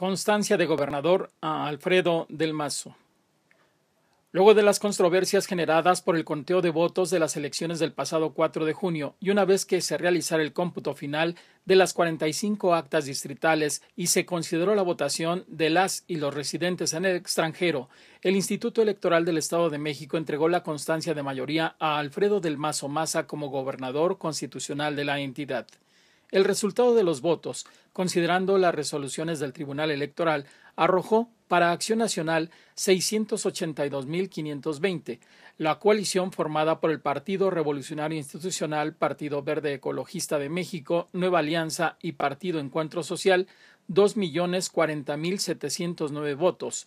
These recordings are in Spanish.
Constancia de gobernador a Alfredo del Mazo. Luego de las controversias generadas por el conteo de votos de las elecciones del pasado 4 de junio y una vez que se realizara el cómputo final de las 45 actas distritales y se consideró la votación de las y los residentes en el extranjero, el Instituto Electoral del Estado de México entregó la constancia de mayoría a Alfredo del Mazo Maza como gobernador constitucional de la entidad. El resultado de los votos, considerando las resoluciones del Tribunal Electoral, arrojó para Acción Nacional 682.520, la coalición formada por el Partido Revolucionario Institucional, Partido Verde Ecologista de México, Nueva Alianza y Partido Encuentro Social, 2.040.709 votos,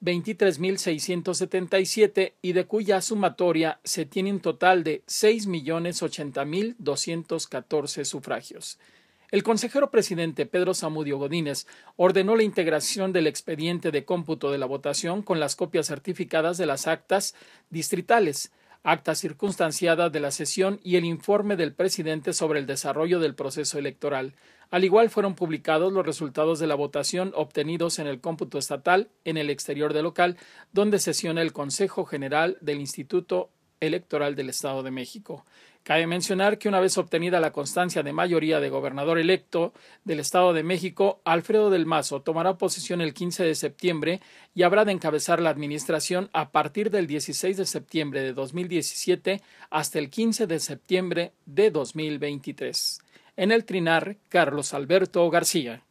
23.677 y de cuya sumatoria se tiene un total de 6.080.214 sufragios. El consejero presidente Pedro Samudio Godínez ordenó la integración del expediente de cómputo de la votación con las copias certificadas de las actas distritales, acta circunstanciada de la sesión y el informe del presidente sobre el desarrollo del proceso electoral. Al igual fueron publicados los resultados de la votación obtenidos en el cómputo estatal en el exterior del local, donde sesiona el Consejo General del Instituto Electoral del Estado de México. Cabe mencionar que una vez obtenida la constancia de mayoría de gobernador electo del Estado de México, Alfredo del Mazo tomará posesión el 15 de septiembre y habrá de encabezar la administración a partir del 16 de septiembre de 2017 hasta el 15 de septiembre de 2023. En el Trinar, Carlos Alberto García.